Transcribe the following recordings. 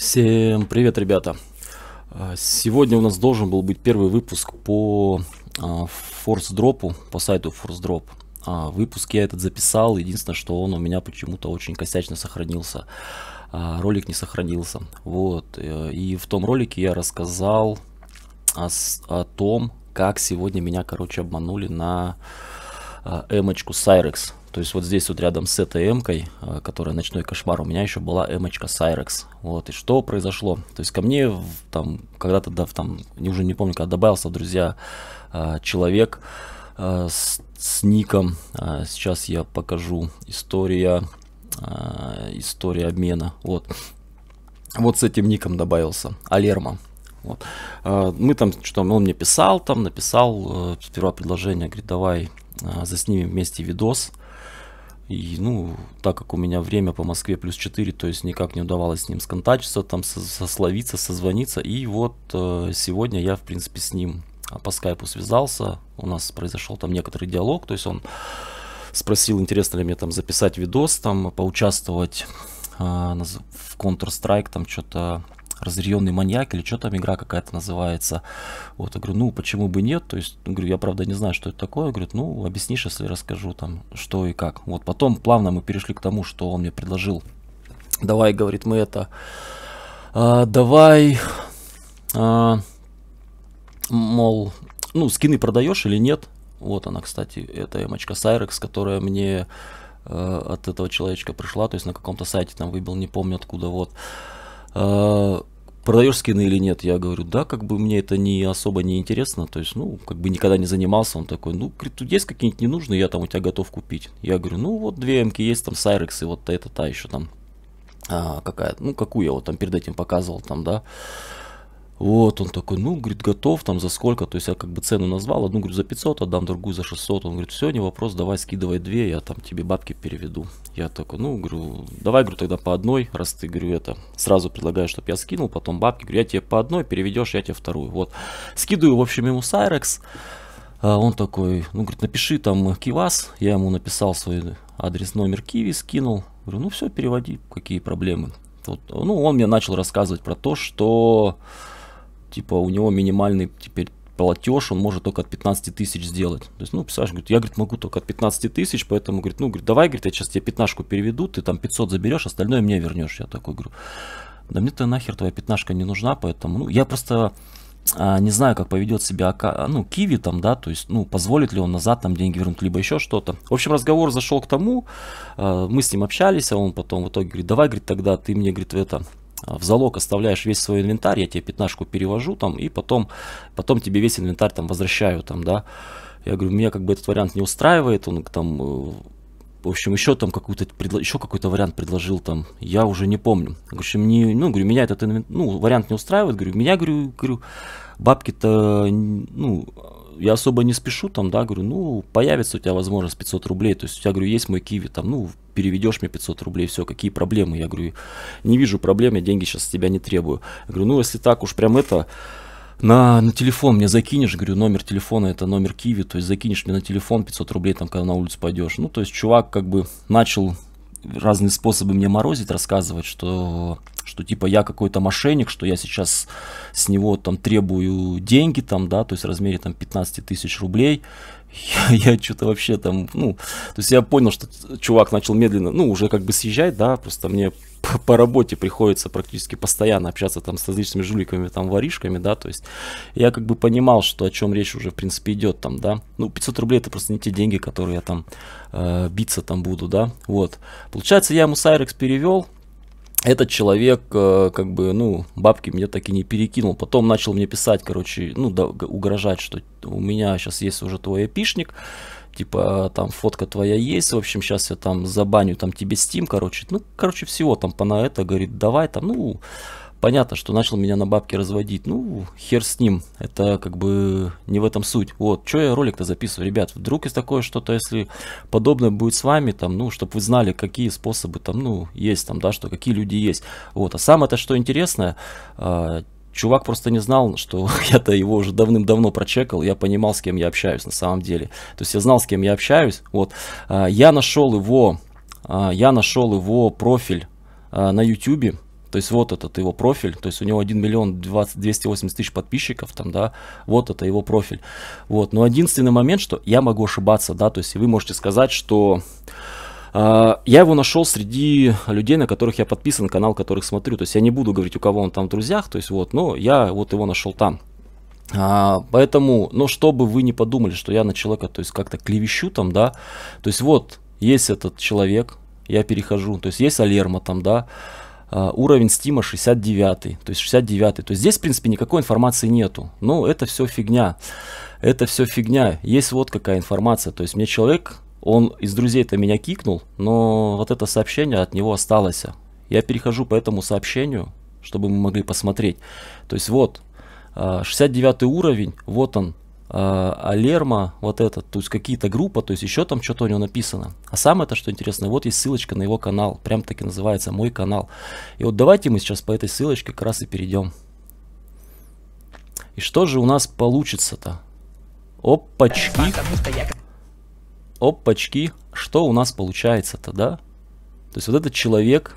Всем привет, ребята! А, сегодня у нас должен был быть первый выпуск по а, форс-дропу, по сайту форс-дроп. А, выпуск я этот записал, единственное, что он у меня почему-то очень косячно сохранился. Ролик не сохранился. Вот. Э, и в том ролике я рассказал о, о том, как сегодня меня, короче, обманули на эмочку Cyrex. То есть вот здесь вот рядом с этой м а, которая ночной кошмар, у меня еще была м Сайрекс. Вот, и что произошло? То есть ко мне там когда-то, да, там, уже не помню, когда добавился, друзья, а, человек а, с, с ником. Сейчас я покажу история, история обмена. Вот. Вот с этим ником добавился. Алерма. Вот. Мы там что то он мне писал, там написал э, первое предложение, говорит, давай заснимем вместе видос. И, ну, так как у меня время по Москве плюс 4, то есть никак не удавалось с ним сконтачиться, там сословиться, созвониться. И вот э, сегодня я, в принципе, с ним а, по скайпу связался. У нас произошел там некоторый диалог, то есть он спросил, интересно ли мне там записать видос, там поучаствовать э, в Counter-Strike, там что-то разъяренный маньяк или что там игра какая-то называется. Вот, я говорю, ну, почему бы нет, то есть, ну, говорю, я правда не знаю, что это такое, говорю ну, объяснишь, если расскажу там, что и как. Вот, потом плавно мы перешли к тому, что он мне предложил, давай, говорит, мы это, а, давай, а, мол, ну, скины продаешь или нет, вот она, кстати, это эмочка Сайрекс которая мне э, от этого человечка пришла, то есть на каком-то сайте там выбил, не помню откуда, вот. А, продаешь скины или нет? Я говорю, да, как бы мне это не особо не интересно, то есть, ну, как бы никогда не занимался, он такой, ну, говорит, тут есть какие-нибудь ненужные, я там у тебя готов купить. Я говорю, ну, вот две МК есть, там, Сайрекс и вот это, та еще там, а, какая, ну, какую я вот там перед этим показывал, там, да, вот, он такой, ну, говорит, готов, там, за сколько, то есть я как бы цену назвал, одну, говорю, за 500 отдам, другую за 600, он говорит, все, не вопрос, давай скидывай две, я там тебе бабки переведу. Я такой, ну, говорю, давай, говорю, тогда по одной, раз ты, говорю, это, сразу предлагаю, чтобы я скинул, потом бабки, говорю, я тебе по одной переведешь, я тебе вторую, вот. Скидываю, в общем, ему Сайрекс, а он такой, ну, говорит, напиши там Кивас, я ему написал свой адрес, номер Киви, скинул, говорю, ну, все, переводи, какие проблемы. Вот, ну, он мне начал рассказывать про то, что типа у него минимальный теперь платеж, он может только от 15 тысяч сделать. То есть, ну, Саша говорит, я, говорит, могу только от 15 тысяч, поэтому, говорит, ну, говорит, давай, говорит, я сейчас тебе пятнашку переведу, ты там 500 заберешь, остальное мне вернешь. Я такой говорю, да мне-то нахер твоя пятнашка не нужна, поэтому, ну, я просто а, не знаю, как поведет себя, ну, Киви там, да, то есть, ну, позволит ли он назад там деньги вернуть, либо еще что-то. В общем, разговор зашел к тому, а, мы с ним общались, а он потом в итоге говорит, давай, говорит, тогда ты мне, говорит, это, а, в залог оставляешь весь свой инвентарь, я тебе пятнашку перевожу там, и потом, потом тебе весь инвентарь там возвращаю там, да. Я говорю, меня как бы этот вариант не устраивает, он там, э, в общем, еще там какой то еще какой-то вариант предложил там, я уже не помню. В общем, не, ну, говорю, меня этот инвентарь, ну, вариант не устраивает, говорю, меня, говорю, говорю, бабки-то, ну, я особо не спешу, там, да, говорю, ну, появится у тебя возможность 500 рублей, то есть у тебя, говорю, есть мой киви, там, ну, переведешь мне 500 рублей, все, какие проблемы, я говорю, не вижу проблем, я деньги сейчас с тебя не требую. Я говорю, ну, если так уж прям это, на, на телефон мне закинешь, говорю, номер телефона это номер Киви, то есть закинешь мне на телефон 500 рублей, там, когда на улицу пойдешь. Ну, то есть чувак как бы начал разные способы мне морозить, рассказывать, что, что типа я какой-то мошенник, что я сейчас с него там требую деньги там, да, то есть в размере там 15 тысяч рублей. Я, я что-то вообще там, ну, то есть я понял, что чувак начал медленно, ну, уже как бы съезжать, да, просто мне по, работе приходится практически постоянно общаться там с различными жуликами, там, воришками, да, то есть я как бы понимал, что о чем речь уже, в принципе, идет там, да. Ну, 500 рублей это просто не те деньги, которые я там э, биться там буду, да, вот. Получается, я ему Сайрекс перевел, этот человек, э, как бы, ну, бабки мне так и не перекинул. Потом начал мне писать, короче, ну, да, угрожать, что у меня сейчас есть уже твой эпишник, типа там фотка твоя есть, в общем, сейчас я там забаню там тебе Steam, короче, ну, короче, всего там по на это, говорит, давай там, ну, понятно, что начал меня на бабки разводить, ну, хер с ним, это как бы не в этом суть, вот, что я ролик-то записываю, ребят, вдруг из такое что-то, если подобное будет с вами, там, ну, чтобы вы знали, какие способы там, ну, есть там, да, что какие люди есть, вот, а самое-то, что интересное, а, чувак просто не знал, что я-то его уже давным-давно прочекал, я понимал, с кем я общаюсь на самом деле. То есть я знал, с кем я общаюсь. Вот. А, я нашел его, а, я нашел его профиль а, на YouTube, то есть вот этот его профиль, то есть у него 1 миллион 20, 280 тысяч подписчиков, там, да, вот это его профиль. Вот, но единственный момент, что я могу ошибаться, да, то есть вы можете сказать, что а, я его нашел среди людей, на которых я подписан, канал которых смотрю. То есть я не буду говорить, у кого он там в друзьях, то есть вот, но я вот его нашел там. А, поэтому, но чтобы вы не подумали, что я на человека, то есть как-то клевещу там, да, то есть вот есть этот человек, я перехожу, то есть есть Алерма там, да, Uh, уровень стима 69, то есть 69. То есть здесь, в принципе, никакой информации нету. Ну, это все фигня. Это все фигня. Есть вот какая информация. То есть мне человек он из друзей-то меня кикнул, но вот это сообщение от него осталось. Я перехожу по этому сообщению, чтобы мы могли посмотреть. То есть вот, 69 а, уровень, вот он, а, Алерма, вот этот, то есть какие-то группы, то есть еще там что-то у него написано. А самое то, что интересно, вот есть ссылочка на его канал, прям таки называется «Мой канал». И вот давайте мы сейчас по этой ссылочке как раз и перейдем. И что же у нас получится-то? Опачки! опачки, что у нас получается-то, да? То есть вот этот человек,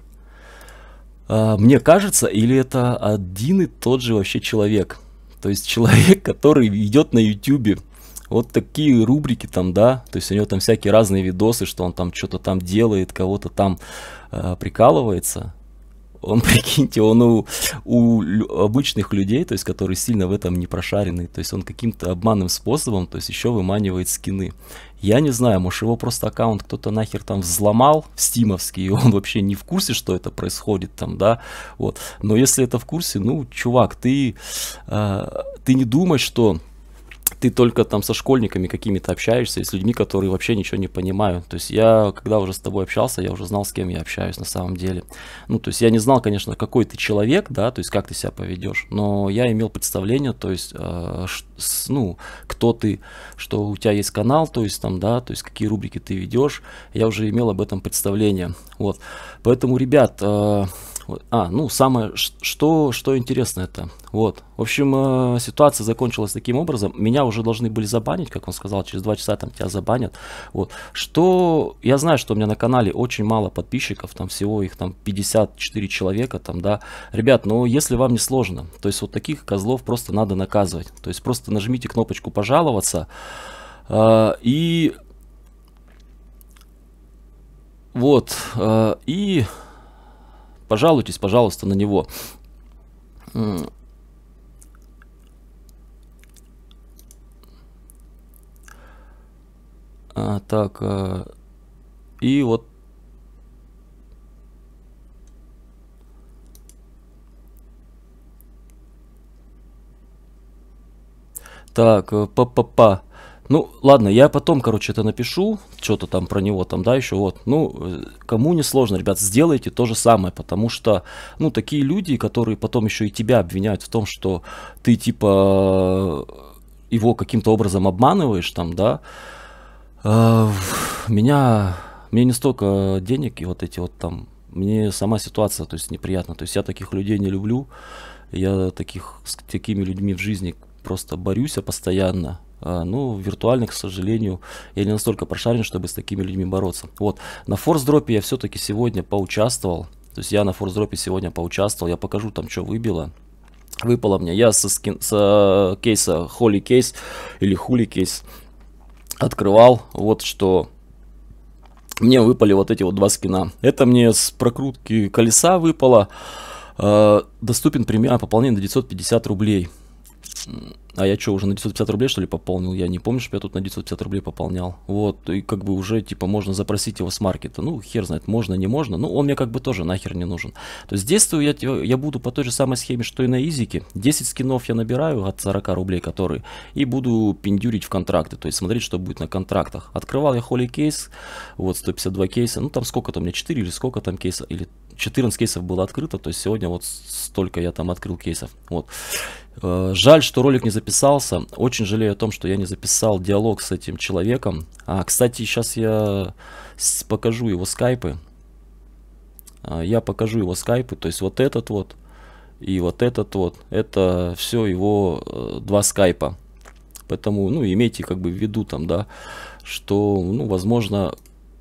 а, мне кажется, или это один и тот же вообще человек? То есть человек, который идет на YouTube, вот такие рубрики там, да, то есть у него там всякие разные видосы, что он там что-то там делает, кого-то там э, прикалывается он, прикиньте, он у, у обычных людей, то есть, которые сильно в этом не прошарены, то есть, он каким-то обманным способом, то есть, еще выманивает скины. Я не знаю, может, его просто аккаунт кто-то нахер там взломал, в стимовский, и он вообще не в курсе, что это происходит там, да, вот. Но если это в курсе, ну, чувак, ты, э, ты не думай, что ты только там со школьниками какими-то общаешься и с людьми, которые вообще ничего не понимают. То есть я, когда уже с тобой общался, я уже знал, с кем я общаюсь на самом деле. Ну, то есть я не знал, конечно, какой ты человек, да, то есть как ты себя поведешь, но я имел представление, то есть, э, с, ну, кто ты, что у тебя есть канал, то есть там, да, то есть какие рубрики ты ведешь, я уже имел об этом представление. Вот, поэтому, ребят, э, а, ну, самое, что, что интересно это. Вот. В общем, э, ситуация закончилась таким образом. Меня уже должны были забанить, как он сказал, через два часа там тебя забанят. Вот. Что, я знаю, что у меня на канале очень мало подписчиков, там всего их там 54 человека, там, да. Ребят, но ну, если вам не сложно, то есть вот таких козлов просто надо наказывать. То есть просто нажмите кнопочку «Пожаловаться», э, и вот, э, и пожалуйтесь, пожалуйста, на него. А, так, а, и вот Так, э, па-па-па. Ну, ладно, я потом, короче, это напишу, что-то там про него там, да, еще вот. Ну, э, кому не сложно, ребят, сделайте то же самое, потому что, ну, такие люди, которые потом еще и тебя обвиняют в том, что ты, типа, его каким-то образом обманываешь там, да, э, меня, мне не столько денег и вот эти вот там, мне сама ситуация, то есть, неприятно, то есть, я таких людей не люблю, я таких, с такими людьми в жизни просто борюсь постоянно, а, ну, виртуальный, к сожалению, я не настолько прошарен, чтобы с такими людьми бороться. Вот, на форс-дропе я все-таки сегодня поучаствовал, то есть я на форс-дропе сегодня поучаствовал, я покажу там, что выбило. Выпало мне. Я со, скин, со кейса Холли Кейс или Хули Кейс открывал. Вот что мне выпали вот эти вот два скина. Это мне с прокрутки колеса выпало. А, доступен премиум пополнение на 950 рублей а я что, уже на 950 рублей, что ли, пополнил? Я не помню, что я тут на 950 рублей пополнял. Вот, и как бы уже, типа, можно запросить его с маркета. Ну, хер знает, можно, не можно. Ну, он мне как бы тоже нахер не нужен. То есть, действую я, я буду по той же самой схеме, что и на Изике. 10 скинов я набираю от 40 рублей, которые, и буду пиндюрить в контракты. То есть, смотреть, что будет на контрактах. Открывал я холли кейс, вот, 152 кейса. Ну, там сколько-то у меня, 4 или сколько там кейса, или 14 кейсов было открыто, то есть сегодня вот столько я там открыл кейсов. Вот. Э, жаль, что ролик не записался. Очень жалею о том, что я не записал диалог с этим человеком. А, кстати, сейчас я покажу его скайпы. А, я покажу его скайпы. То есть вот этот вот и вот этот вот. Это все его э, два скайпа. Поэтому, ну, имейте как бы в виду там, да, что, ну, возможно,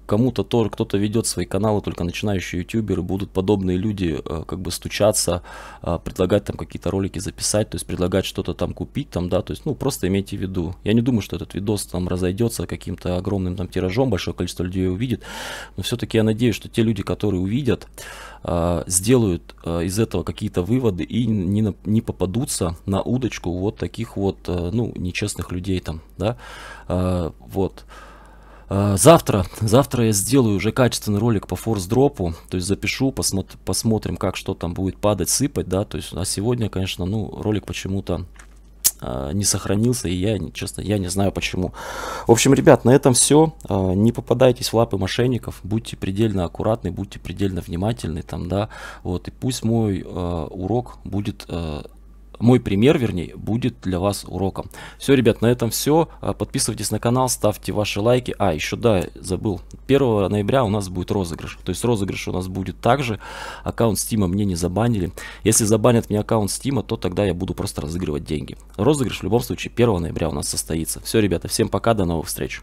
кому-то тоже кто-то ведет свои каналы, только начинающие ютуберы, будут подобные люди э, как бы стучаться, э, предлагать там какие-то ролики записать, то есть предлагать что-то там купить, там, да, то есть, ну, просто имейте в виду. Я не думаю, что этот видос там разойдется каким-то огромным там тиражом, большое количество людей увидит, но все-таки я надеюсь, что те люди, которые увидят, э, сделают из этого какие-то выводы и не, не попадутся на удочку вот таких вот, ну, нечестных людей там, да, вот. Вот. А, завтра, завтра я сделаю уже качественный ролик по форс-дропу, то есть запишу, посмотр, посмотрим, как что там будет падать, сыпать, да, то есть, а сегодня, конечно, ну, ролик почему-то э, не сохранился, и я, честно, я не знаю почему. В общем, ребят, на этом все, э, а, не попадайтесь в лапы мошенников, будьте предельно аккуратны, будьте предельно внимательны, там, да, вот, и пусть мой э, урок будет... Э, мой пример, вернее, будет для вас уроком. Все, ребят, на этом все. А, подписывайтесь на канал, ставьте ваши лайки. А, еще да, забыл. 1 ноября у нас будет розыгрыш. То есть розыгрыш у нас будет также. Аккаунт Стима мне не забанили. Если забанят мне аккаунт Стима, то тогда я буду просто разыгрывать деньги. Розыгрыш в любом случае 1 ноября у нас состоится. Все, ребята, всем пока, до новых встреч.